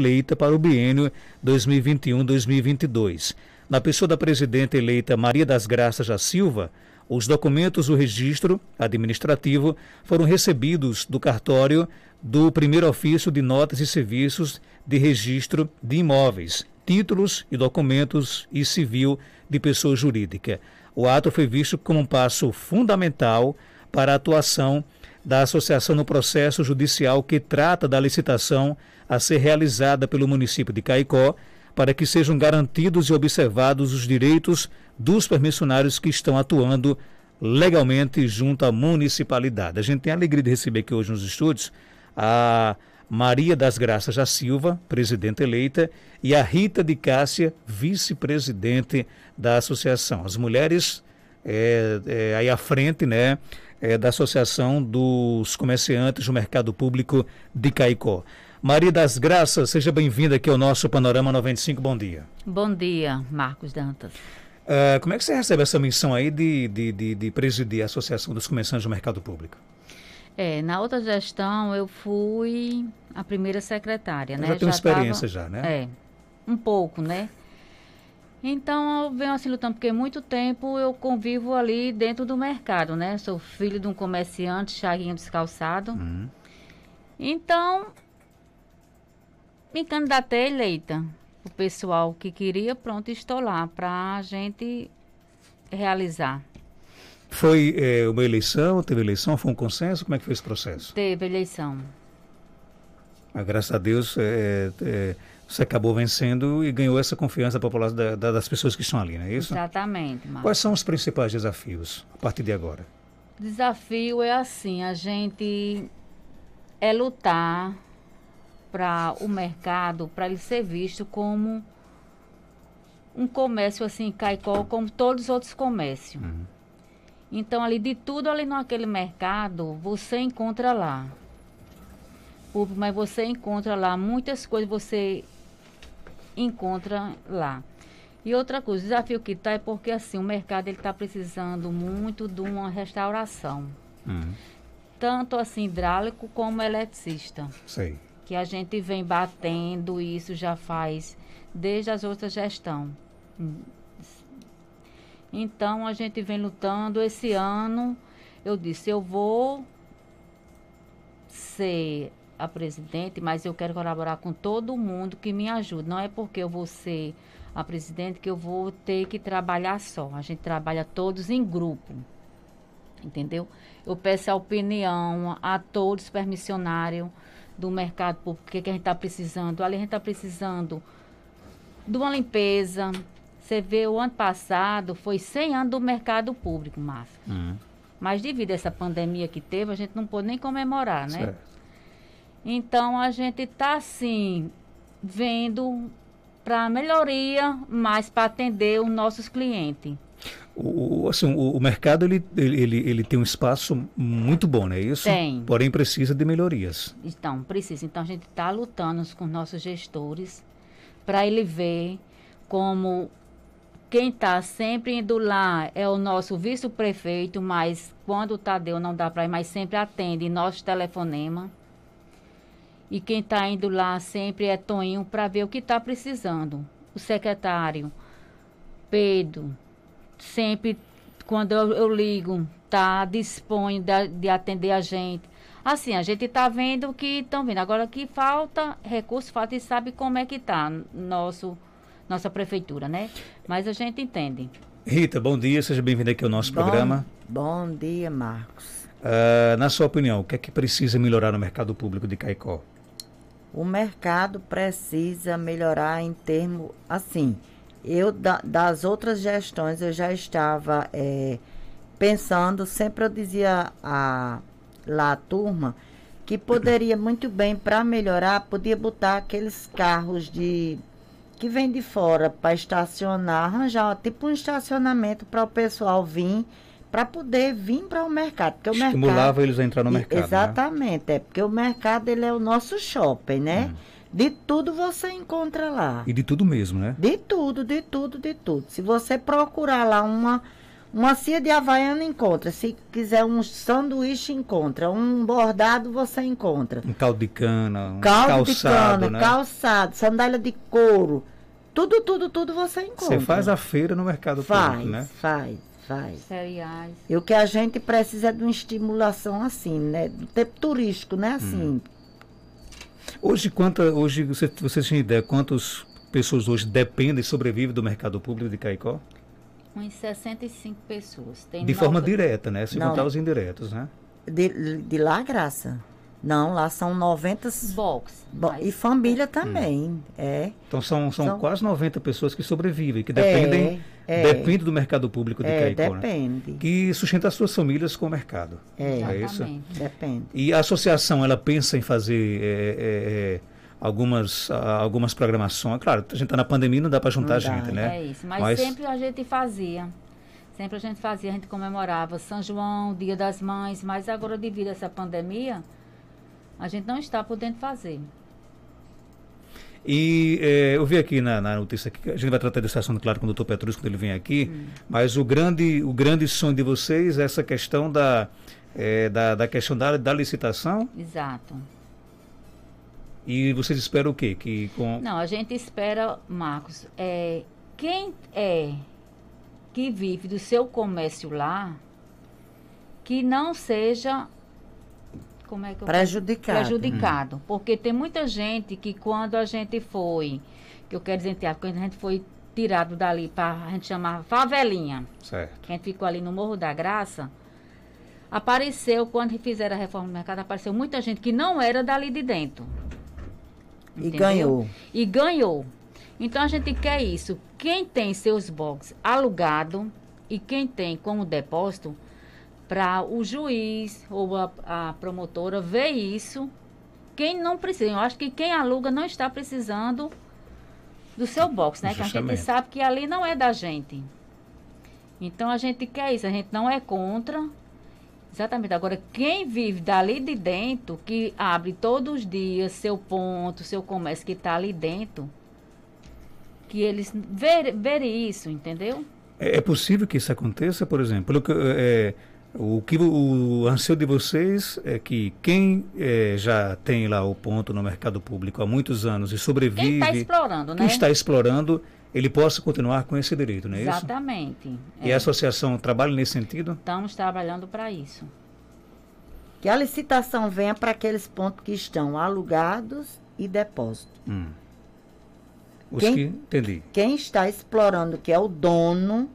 eleita para o biênio 2021-2022. Na pessoa da presidenta eleita Maria das Graças da Silva, os documentos do registro administrativo foram recebidos do cartório do primeiro ofício de notas e serviços de registro de imóveis, títulos e documentos e civil de pessoa jurídica. O ato foi visto como um passo fundamental para a atuação da associação no processo judicial que trata da licitação a ser realizada pelo município de Caicó, para que sejam garantidos e observados os direitos dos permissionários que estão atuando legalmente junto à municipalidade. A gente tem a alegria de receber aqui hoje nos estúdios a Maria das Graças da Silva, presidente eleita, e a Rita de Cássia, vice-presidente da associação. As mulheres é, é, aí à frente, né, é, da Associação dos Comerciantes do Mercado Público de Caicó. Maria das Graças, seja bem-vinda aqui ao nosso Panorama 95. Bom dia. Bom dia, Marcos Dantas. Uh, como é que você recebe essa missão aí de, de, de, de presidir a Associação dos Comerciantes do Mercado Público? É, na outra gestão eu fui a primeira secretária, né? já tem experiência tava, já, né? É, um pouco, né? Então eu venho assim lutando, porque muito tempo eu convivo ali dentro do mercado, né? Sou filho de um comerciante, Chaguinha Descalçado. Uhum. Então, me candidatei eleita. O pessoal que queria, pronto, estou lá para a gente realizar. Foi é, uma eleição, teve eleição, foi um consenso? Como é que foi esse processo? Teve eleição. Ah, graças a Deus, é, é você acabou vencendo e ganhou essa confiança da, da, das pessoas que estão ali, não é isso? Exatamente. Marcos. Quais são os principais desafios a partir de agora? Desafio é assim, a gente é lutar para o mercado, para ele ser visto como um comércio assim, Caicó, como todos os outros comércios. Uhum. Então, ali de tudo ali naquele mercado, você encontra lá. Mas você encontra lá muitas coisas, você encontra lá. E outra coisa, o desafio que está é porque assim, o mercado está precisando muito de uma restauração. Uhum. Tanto assim, hidráulico como eletricista. Que a gente vem batendo isso já faz desde as outras gestão. Então a gente vem lutando. Esse ano eu disse, eu vou ser a presidente, mas eu quero colaborar com todo mundo que me ajude. Não é porque eu vou ser a presidente que eu vou ter que trabalhar só. A gente trabalha todos em grupo. Entendeu? Eu peço a opinião a todos permissionários do mercado público, o que, é que a gente está precisando. Ali a gente está precisando de uma limpeza. Você vê, o ano passado foi 100 anos do mercado público, Márcio. Uhum. Mas devido a essa pandemia que teve, a gente não pôde nem comemorar, né? Certo. Então a gente está assim vendo para melhoria, mas para atender os nossos clientes. O, assim, o, o, mercado ele, ele, ele tem um espaço muito bom, não é isso? Tem. Porém precisa de melhorias. Então, precisa. Então a gente está lutando com nossos gestores para ele ver como quem está sempre indo lá é o nosso vice-prefeito, mas quando o tá Tadeu não dá para ir, mas sempre atende nosso telefonema. E quem está indo lá sempre é Toninho para ver o que está precisando. O secretário, Pedro, sempre quando eu, eu ligo, tá dispõe de, de, atender a gente. Assim, a gente está vendo que estão vindo. Agora que falta recurso, falta e sabe como é que está nosso nossa prefeitura, né? Mas a gente entende. Rita, bom dia, seja bem-vinda aqui ao nosso bom, programa. Bom dia, Marcos. Uh, na sua opinião, o que é que precisa melhorar no mercado público de Caicó? O mercado precisa melhorar em termos assim. Eu da, das outras gestões eu já estava é, pensando, sempre eu dizia a, lá a turma que poderia muito bem para melhorar, podia botar aqueles carros de que vem de fora para estacionar, arranjar tipo um estacionamento para o pessoal vir para poder vir para o mercado. Porque o Estimulava mercado, eles a entrar no mercado. Né? Exatamente, né? é porque o mercado ele é o nosso shopping, né? Hum. De tudo você encontra lá. E de tudo mesmo, né? De tudo, de tudo, de tudo. Se você procurar lá uma uma cia de havaiana encontra. Se quiser um sanduíche, encontra. Um bordado, você encontra. Um caldo de cana, um caldo calçado, de cana, né? calçado, sandália de couro. Tudo, tudo, tudo você encontra. Você faz a feira no mercado faz, público, né? Faz, faz faz. Cereais. E o que a gente precisa é de uma estimulação assim, né? Do tempo turístico, né? Assim. Hum. Hoje, quanta, hoje você, você tem ideia quantas pessoas hoje dependem e sobrevivem do mercado público de Caicó? Uns 65 pessoas. Tem de nova... forma direta, né? Se Não. contar os indiretos, né? De, de lá, Graça? Não, lá são 90 box. Bo e família é. também, hum. é. Então são, são, são, quase 90 pessoas que sobrevivem, que é. dependem é. Depende do mercado público de é, Caicó, né? depende. Né? Que sustenta as suas famílias com o mercado. É, é isso? Depende. E a associação, ela pensa em fazer é, é, é algumas, algumas programações. Claro, a gente está na pandemia, não dá para juntar dá, a gente, né? É isso, mas, mas sempre a gente fazia. Sempre a gente fazia, a gente comemorava São João, Dia das Mães, mas agora devido a essa pandemia, a gente não está podendo fazer. E eh, eu vi aqui na, na, notícia que a gente vai tratar de assunto, claro, com o doutor Petrus quando ele vem aqui, hum. mas o grande, o grande sonho de vocês é essa questão da, eh, da, da, questão da, da licitação. Exato. E vocês esperam o quê? Que com... Não, a gente espera, Marcos, é, quem é que vive do seu comércio lá, que não seja como é que eu prejudicado. hum. porque tem muita gente que quando a gente foi, que eu quero dizer, quando a gente foi tirado dali para a gente chamar favelinha, certo. que a gente ficou ali no Morro da Graça, apareceu quando fizeram a reforma do mercado, apareceu muita gente que não era dali de dentro. Entendeu? E ganhou. E ganhou. Então a gente quer isso. Quem tem seus boxes alugado e quem tem como depósito para o juiz ou a, a, promotora ver isso. Quem não precisa, eu acho que quem aluga não está precisando do seu box, né? Justamente. Que a gente sabe que ali não é da gente. Então a gente quer isso, a gente não é contra. Exatamente. Agora, quem vive dali de dentro, que abre todos os dias seu ponto, seu comércio que está ali dentro, que eles verem ver isso, entendeu? É, é possível que isso aconteça, por exemplo, pelo que, é, o, que, o anseio de vocês é que quem é, já tem lá o ponto no mercado público há muitos anos e tá sobrevive. Quem está explorando, né? Quem está explorando, ele possa continuar com esse direito, não é Exatamente, isso? Exatamente. É. E a é. associação trabalha nesse sentido? Estamos trabalhando para isso. Que a licitação venha para aqueles pontos que estão alugados e depósito. Hum. Os quem, que entendi. Quem está explorando, que é o dono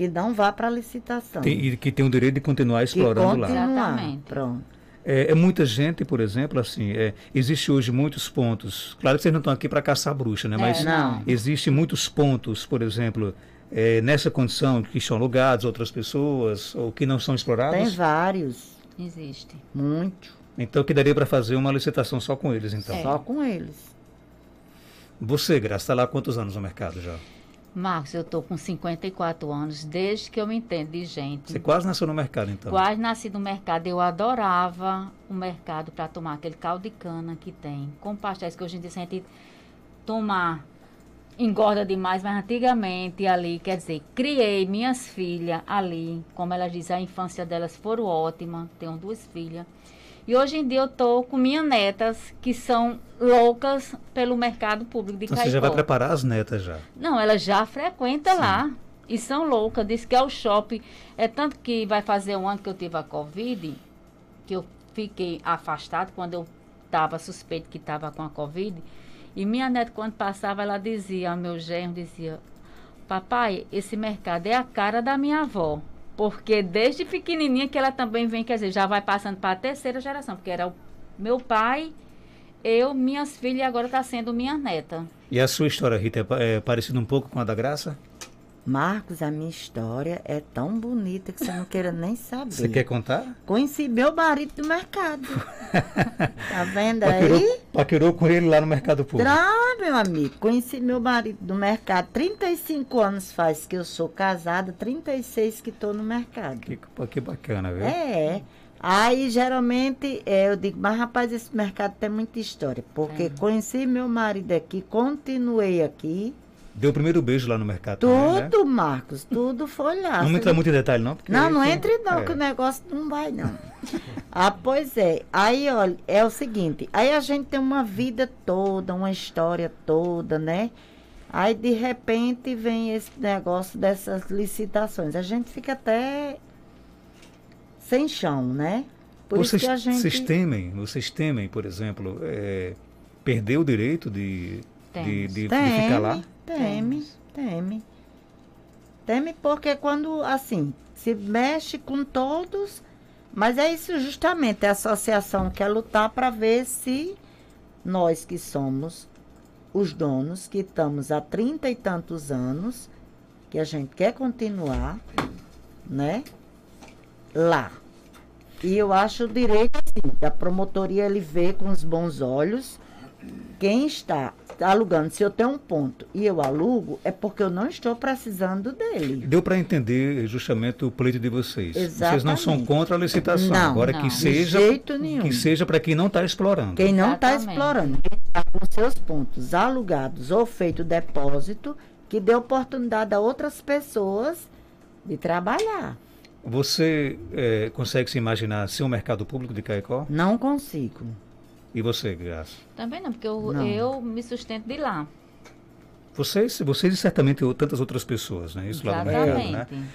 que não vá para licitação. Tem, e que tem o direito de continuar explorando continuar. lá. Exatamente. Pronto. É, é, muita gente, por exemplo, assim, é, existe hoje muitos pontos. Claro que vocês não estão aqui para caçar bruxa, né? É, Mas é, existem muitos pontos, por exemplo, é, nessa condição que são alugados outras pessoas ou que não são explorados. Tem vários. Existe. Muito. Então que daria para fazer uma licitação só com eles, então. Só com eles. Você, Graça, está lá há quantos anos no mercado já? Marcos, eu estou com 54 anos, desde que eu me entendo de gente. Você quase nasceu no mercado, então? Quase nasci no mercado. Eu adorava o mercado para tomar aquele caldo de cana que tem, com pastéis que hoje em dia a gente tomar engorda demais, mas antigamente ali, quer dizer, criei minhas filhas ali, como elas dizem, a infância delas foram ótima, tenho duas filhas. E hoje em dia eu tô com minhas netas que são loucas pelo mercado público de então, Caicó. Você já vai preparar as netas já? Não, elas já frequenta lá e são loucas. Diz que é o shopping. É tanto que vai fazer um ano que eu tive a Covid, que eu fiquei afastado quando eu estava suspeito que estava com a Covid. E minha neta, quando passava, ela dizia, meu genro dizia, papai, esse mercado é a cara da minha avó. Porque desde pequenininha que ela também vem, quer dizer, já vai passando para a terceira geração, porque era o meu pai, eu, minhas filhas e agora está sendo minha neta. E a sua história, Rita, é, é parecida um pouco com a da Graça? Marcos, a minha história é tão bonita que você não queira nem saber. Você quer contar? Conheci meu marido do mercado. tá vendo paquerou, aí? Paquerou com ele lá no mercado público. Ah, meu amigo, conheci meu marido do mercado. 35 anos faz que eu sou casada, 36 que estou no mercado. Que, que bacana, viu? É. Aí, geralmente, é, eu digo, mas rapaz, esse mercado tem muita história. Porque é. conheci meu marido aqui, continuei aqui. Deu o primeiro beijo lá no mercado. Tudo, também, né? Marcos, tudo foi lá. Não entra muito em detalhe, não? Porque não, não tem... entre não, é. que o negócio não vai, não. ah, pois é. Aí, olha, é o seguinte, aí a gente tem uma vida toda, uma história toda, né? Aí, de repente, vem esse negócio dessas licitações. A gente fica até sem chão, né? Por vocês, isso que a gente... Vocês temem, vocês temem, por exemplo, é, perder o direito de, de, de, de ficar lá? Teme, teme. Teme porque quando, assim, se mexe com todos, mas é isso justamente, é a associação quer é lutar para ver se nós que somos os donos, que estamos há trinta e tantos anos, que a gente quer continuar, né? Lá. E eu acho o direito, sim, da promotoria ele vê com os bons olhos quem está alugando, se eu tenho um ponto e eu alugo, é porque eu não estou precisando dele. Deu para entender justamente o pleito de vocês. Exatamente. Vocês não são contra a licitação. Não, Agora não. que seja, de jeito nenhum. que seja para quem não está explorando. Quem não está explorando, quem está com seus pontos alugados ou feito depósito, que dê oportunidade a outras pessoas de trabalhar. Você é, consegue se imaginar sem o mercado público de Caicó? Não consigo. E você, Graça? Também não, porque eu, não. eu me sustento de lá. Vocês, vocês e certamente tantas outras pessoas, né? Isso Exatamente. lá do mercado, né?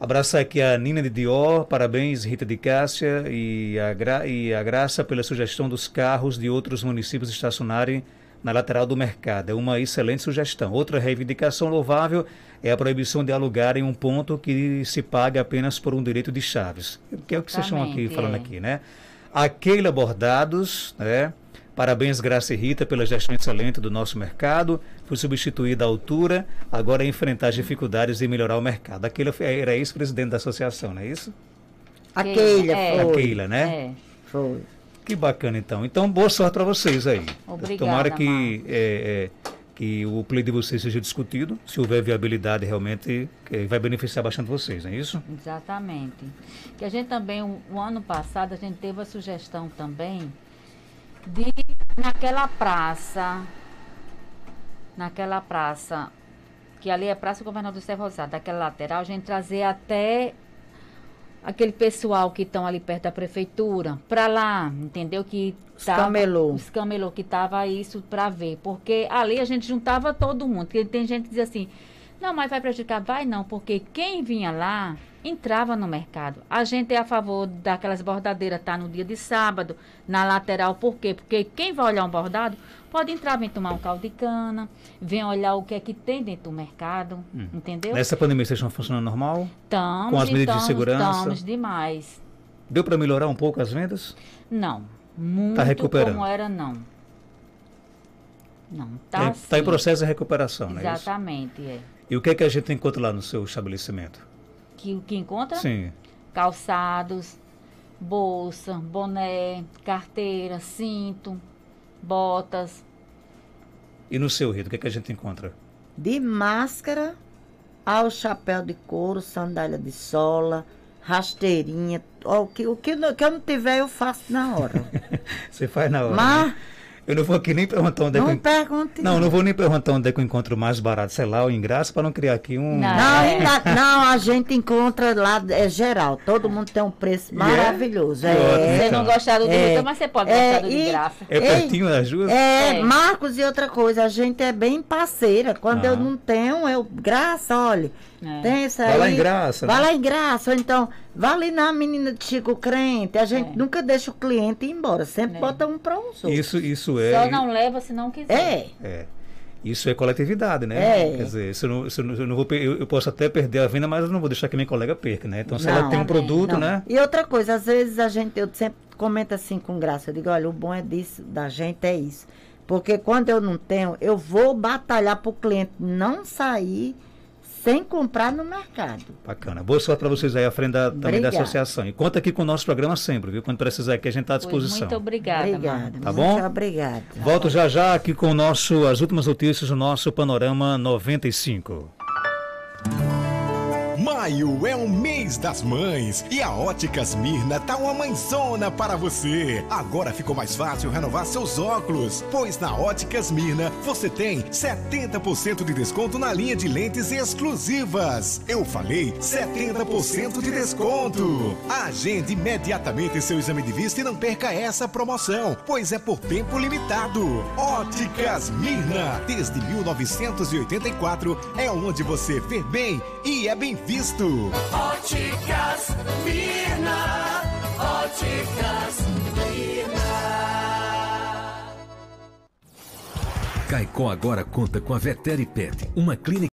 Abraço aqui a Nina de Dior, parabéns Rita de Cássia e a, Gra e a Graça pela sugestão dos carros de outros municípios estacionarem na lateral do mercado. É uma excelente sugestão. Outra reivindicação louvável é a proibição de alugar em um ponto que se paga apenas por um direito de chaves, que é o que vocês estão aqui falando é. aqui, né? A Keila Bordados, né? Parabéns, Graça e Rita, pela gestão excelente do nosso mercado. Foi substituída à altura, agora é enfrentar as dificuldades e melhorar o mercado. A Keila era ex-presidente da associação, não é isso? A Keila, é. foi. A Keila, né? É. Foi. Que bacana, então. Então, boa sorte para vocês aí. Obrigada, Tomara que é, é que o play de vocês seja discutido, se houver viabilidade realmente, vai beneficiar bastante vocês, não é isso? Exatamente. Que a gente também, o um, um ano passado, a gente teve a sugestão também de naquela praça, naquela praça, que ali é a Praça Governador do Serro Rosado, daquela lateral, a gente trazer até aquele pessoal que estão ali perto da prefeitura, para lá, entendeu? Que tava, escamelou. Escamelou que tava isso para ver, porque ali a gente juntava todo mundo. Porque tem gente que diz assim: "Não, mas vai prejudicar, vai não, porque quem vinha lá entrava no mercado. A gente é a favor daquelas bordadeiras tá no dia de sábado, na lateral, por quê? Porque quem vai olhar um bordado Pode entrar, vem tomar um caldo de cana, vem olhar o que é que tem dentro do mercado, hum. entendeu? Nessa pandemia vocês estão funcionando normal? Estamos. Com as medidas estamos, de segurança? Estamos demais. Deu para melhorar um pouco as vendas? Não. Muito tá recuperando. como era, não. Não, Está é, tá em assim. processo de recuperação, né? Exatamente, é, é. E o que é que a gente encontra lá no seu estabelecimento? Que o que encontra? Sim. Calçados, bolsa, boné, carteira, cinto, botas. E no seu rito, o que, é que a gente encontra? De máscara ao chapéu de couro, sandália de sola, rasteirinha. o, que, o que, que eu não tiver, eu faço na hora. Você faz na hora. Mas né? Eu não vou aqui nem perguntar onde é não que. Não eu... pergunte. Não, não vou nem perguntar onde é que eu encontro mais barato, sei lá, o ingresso, para não criar aqui um. Não, não, é. ainda, não, a gente encontra lá, é geral. Todo mundo tem um preço é? maravilhoso. É. Então. É. Você não gostar do é. mas você pode é. gostar do e, de graça. É pertinho das duas? É, é, Marcos, e outra coisa, a gente é bem parceira. Quando ah. eu não tenho, eu, graça, olha. É. Tem isso aí. Vai né? lá em graça. Né? Vai lá em graça. então, vá ali na menina de Chico Crente. A gente é. nunca deixa o cliente ir embora. Sempre é. bota um para um outro. Isso, isso é. Só não leva se não quiser. É. é. Isso é coletividade, né? É. Quer dizer, isso não, eu, não vou, eu, eu, posso até perder a venda, mas eu não vou deixar que minha colega perca, né? Então, se não, ela tem um é, produto, não. né? E outra coisa, às vezes a gente, eu sempre comento assim com graça, eu digo, olha, o bom é disso, da gente é isso. Porque quando eu não tenho, eu vou batalhar para o cliente não sair sem comprar no mercado. Bacana. Boa sorte para vocês aí a frente da, também da associação. E conta aqui com o nosso programa sempre, viu? Quando precisar aqui, a gente está à disposição. Pois muito obrigada. Obrigada. Tá bom? Muito obrigada. Volto já já aqui com o nosso, as últimas notícias do nosso Panorama 95. Maio é o mês das mães e a Óticas Mirna tá uma mãezona para você. Agora ficou mais fácil renovar seus óculos, pois na Óticas Mirna você tem 70% de desconto na linha de lentes exclusivas. Eu falei 70% de desconto. Agende imediatamente seu exame de vista e não perca essa promoção, pois é por tempo limitado. Óticas Mirna, desde 1984, é onde você vê bem e é bem visto o Óticas Mirna, óticas Mirna. Caicó agora conta com a Veteri Pet, uma clínica